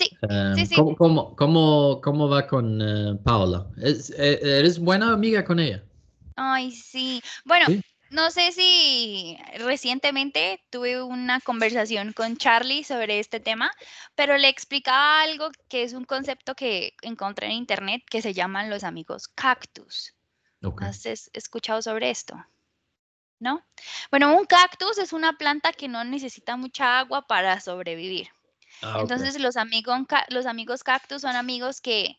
Sí, em, ¿cómo, va con eh, Paola? Eh, ¿Eres buena amiga con ella? Ay, sí. Bueno, no sé si recientemente tuve una conversación con Charlie sobre este tema, pero le explicaba algo que es un concepto que encontré en internet que se llaman los amigos cactus. ¿Has escuchado sobre esto? ¿No? Bueno, un cactus es una planta que no necesita mucha agua para sobrevivir. Ah, Entonces los, amigos, los amigos cactus son amigos que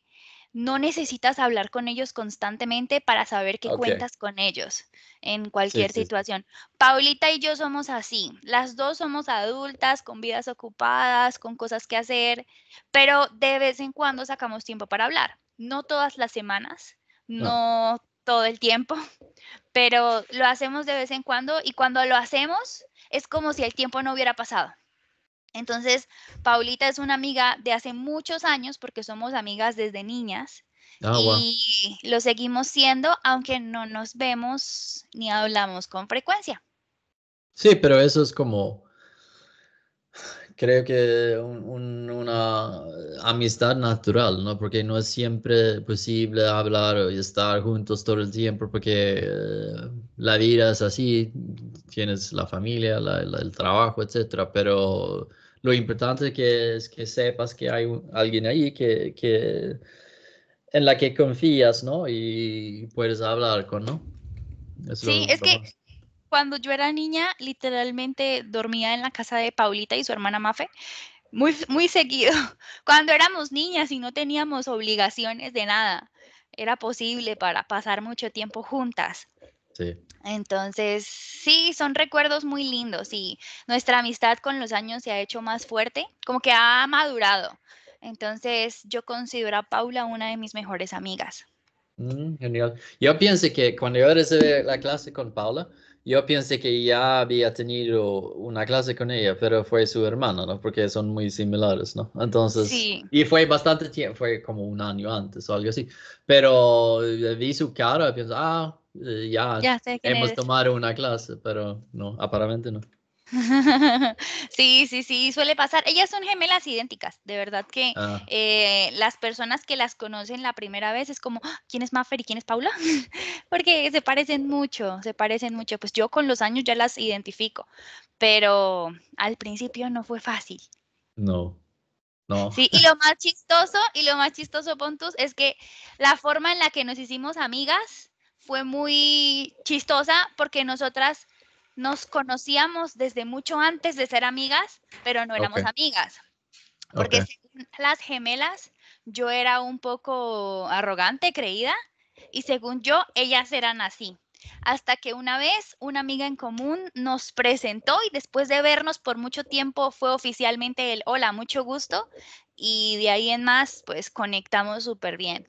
no necesitas hablar con ellos constantemente para saber que cuentas con ellos en cualquier situación. Paulita y yo somos así. Las dos somos adultas, con vidas ocupadas, con cosas que hacer, pero de vez en cuando sacamos tiempo para hablar. No todas las semanas, ah. no todo el tiempo, pero lo hacemos de vez en cuando y cuando lo hacemos es como si el tiempo no hubiera pasado. Entonces, Paulita es una amiga de hace muchos años porque somos amigas desde niñas ah, y lo seguimos siendo, aunque no nos vemos ni hablamos con frecuencia. Sí, pero eso es como creo que una amistad natural, ¿no? Porque no es siempre posible hablar y estar juntos todo el tiempo porque eh, la vida es así, tienes la familia, el trabajo, etcétera, pero lo importante es que sepas que hay alguien ahí que, en la que confías, ¿no? Y puedes hablar con, ¿no? sí, es que cuando yo era niña, literalmente dormía en la casa de Paulita y su hermana Mafe. Muy, muy seguido, cuando éramos niñas y no teníamos obligaciones de nada, era posible para pasar mucho tiempo juntas. Sí. Entonces, sí, son recuerdos muy lindos y nuestra amistad con los años se ha hecho más fuerte, como que ha madurado. Entonces, yo considero a Paula una de mis mejores amigas. Mm, genial. Yo pienso que cuando yo recibí la clase con Paula, yo pensé que ya había tenido una clase con ella, pero fue su hermana, ¿no? Porque son muy similares, ¿no? Entonces, y fue bastante tiempo, fue como un año antes o algo así, pero eh, vi su cara y pensé, ah, eh, ya, hemos tomado una clase, pero no, aparentemente no. Sí, sí, sí, suele pasar. Ellas son gemelas idénticas, de verdad que ah. eh, las personas que las conocen la primera vez es como, ah, ¿quién es Maffer y quién es Paula? Porque se parecen mucho, se parecen mucho. Pues yo con los años ya las identifico, pero al principio no fue fácil. No, no. Sí, y lo más chistoso, y lo más chistoso, Pontus, es que la forma en la que nos hicimos amigas fue muy chistosa porque nosotras nos conocíamos desde mucho antes de ser amigas, pero no éramos amigas. Porque según las gemelas, yo era un poco arrogante, creída, y según yo, ellas eran así. Hasta que una vez una amiga en común nos presentó y después de vernos por mucho tiempo fue oficialmente el hola, mucho gusto, y de ahí en más, pues conectamos súper bien.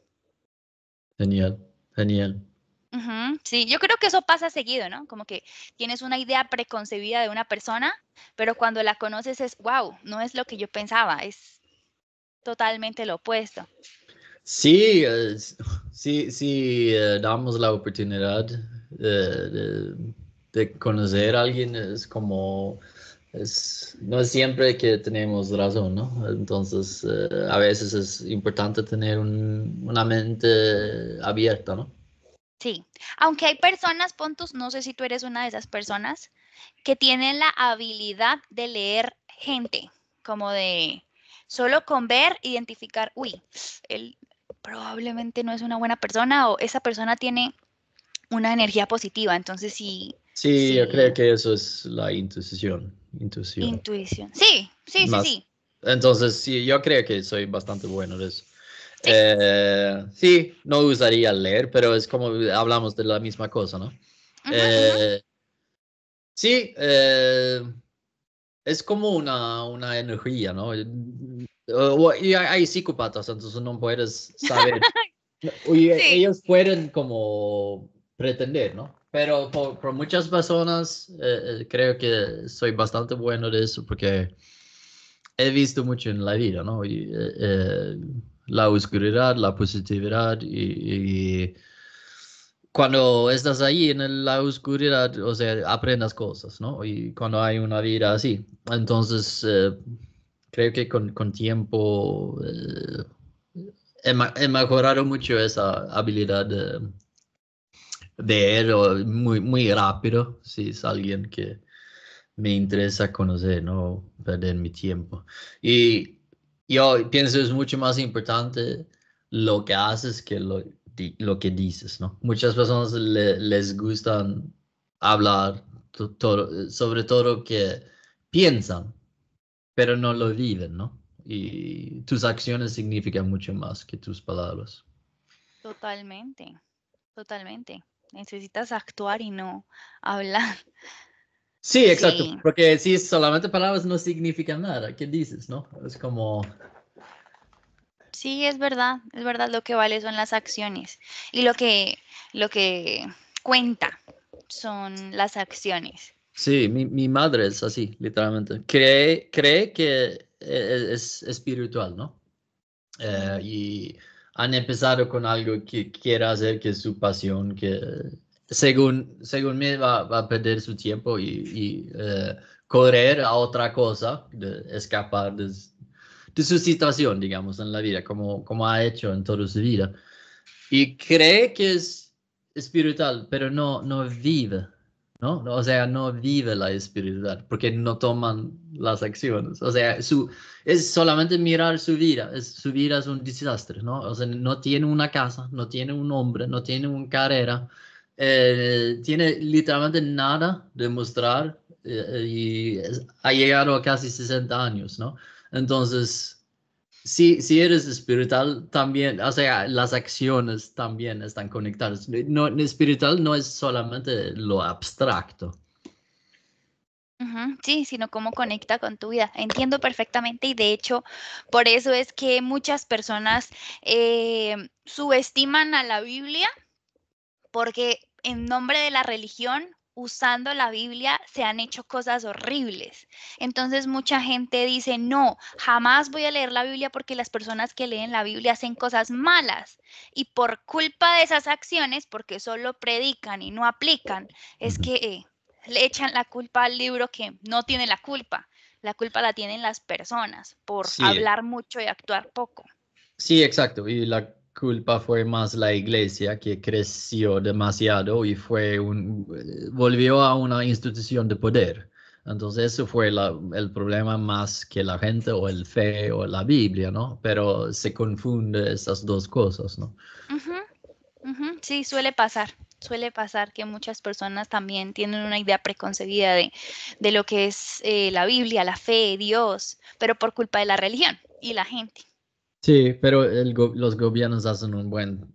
Genial, genial sí, yo creo que eso pasa seguido, ¿no? Como que tienes una idea preconcebida de una persona, pero cuando la conoces es, wow, no es lo que yo pensaba, es totalmente lo opuesto. Sí, eh, sí, sí, eh, damos la oportunidad eh, de, conocer a alguien, es como, es, no es siempre que tenemos razón, ¿no? Entonces, a veces es importante tener una mente abierta, ¿no? Sí, aunque hay personas, Pontus, no sé si tú eres una de esas personas, que tienen la habilidad de leer gente, como de solo con ver, identificar, uy, él probablemente no es una buena persona o esa persona tiene una energía positiva, entonces sí. Sí, yo creo que eso es la intuición. Intuición. Intuición. Sí, sí, sí, sí. Entonces, sí, yo creo que soy bastante bueno de eso. Eh, sí, no usaría leer, pero es como hablamos de la misma cosa, ¿no? Eh, sí, eh, es como una, una energía, ¿no? Y hay, psicopatas psicópatas, entonces no puedes saber. Ellos pueden como pretender, ¿no? Pero por, por muchas personas creo que soy bastante bueno de eso porque he visto mucho en la vida, ¿no? la oscuridad, la positividad y, cuando estás ahí en la oscuridad, o sea, aprendas cosas, ¿no? Y cuando hay una vida así. Entonces, eh, creo que con, tiempo eh, he, mejorado mucho esa habilidad de, ver muy, muy rápido, si es alguien que me interesa conocer, no perder mi tiempo. Y yo pienso es mucho más importante lo que haces que lo, que dices, ¿no? Muchas personas les gustan hablar sobre todo lo que piensan, pero no lo viven, ¿no? Y tus acciones significan mucho más que tus palabras. Totalmente, totalmente. Necesitas actuar y no hablar. Sí, exacto, porque si solamente palabras no significan nada, ¿qué dices, no? Es como... Sí, es verdad, es verdad, lo que vale son las acciones y lo que, lo que cuenta son las acciones. Sí, mi, madre es así, literalmente. Cree, cree que e, e, es, espiritual, ¿no? Eh, y han empezado con algo que quiera hacer, que es su pasión, que según, según mí va, a perder su tiempo y, eh, correr a otra cosa, de escapar de, su situación, digamos, en la vida, como, como ha hecho en toda su vida. Y cree que es espiritual, pero no, no vive, ¿no? O sea, no vive la espiritualidad porque no toman las acciones. O sea, su, es solamente mirar su vida, su vida es un desastre, ¿no? O sea, no tiene una casa, no tiene un hombre, no tiene una carrera eh, tiene literalmente nada de mostrar eh, y ha llegado a casi 60 años, ¿no? Entonces, si, si eres espiritual, también, o sea, las acciones también están conectadas. No, espiritual no es solamente lo abstracto. Sí, sino cómo conecta con tu vida. Entiendo perfectamente y de hecho por eso es que muchas personas eh, subestiman a la Biblia porque en nombre de la religión, usando la Biblia, se han hecho cosas horribles. Entonces mucha gente dice, no, jamás voy a leer la Biblia porque las personas que leen la Biblia hacen cosas malas. Y por culpa de esas acciones, porque solo predican y no aplican, es que eh, le echan la culpa al libro que no tiene la culpa. La culpa la tienen las personas por hablar mucho y actuar poco. Sí, exacto. Y la culpa fue más la iglesia que creció demasiado y fue un, eh, volvió a una institución de poder. Entonces eso fue el problema más que la gente o el fe o la Biblia, ¿no? Pero se confunden esas dos cosas, ¿no? Sí, suele pasar. Suele pasar que muchas personas también tienen una idea preconcebida de, lo que es eh, la Biblia, la fe, Dios, pero por culpa de la religión y la gente. Sí, pero los gobiernos hacen un buen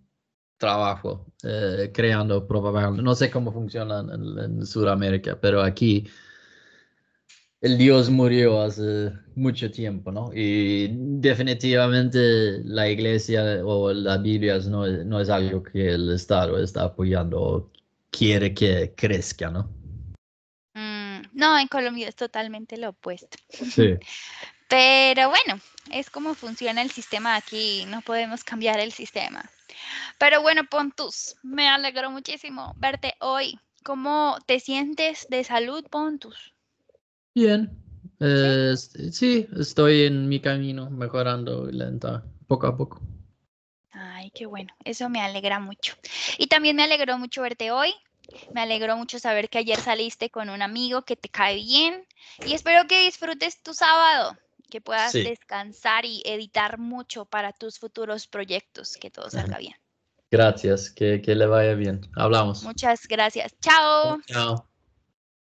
trabajo eh, creando propaganda. No sé cómo funciona en, Sudamérica, pero aquí el Dios murió hace mucho tiempo, ¿no? Y definitivamente la iglesia o la Biblia no, es algo que el Estado está apoyando o quiere que crezca, ¿no? Mm, no, en Colombia es totalmente lo opuesto. Sí. Pero bueno, es como funciona el sistema aquí, no podemos cambiar el sistema. Pero bueno, Pontus, me alegró muchísimo verte hoy. ¿Cómo te sientes de salud, Pontus? Bien. ¿Sí? Este, estoy en mi camino, mejorando lenta, poco a poco. Ay, qué bueno, eso me alegra mucho. Y también me alegró mucho verte hoy. Me alegró mucho saber que ayer saliste con un amigo que te cae bien y espero que disfrutes tu sábado que puedas descansar y editar mucho para tus futuros proyectos, que todo salga bien. Gracias, que, que le vaya bien. Hablamos. Muchas gracias. Chao. Chao.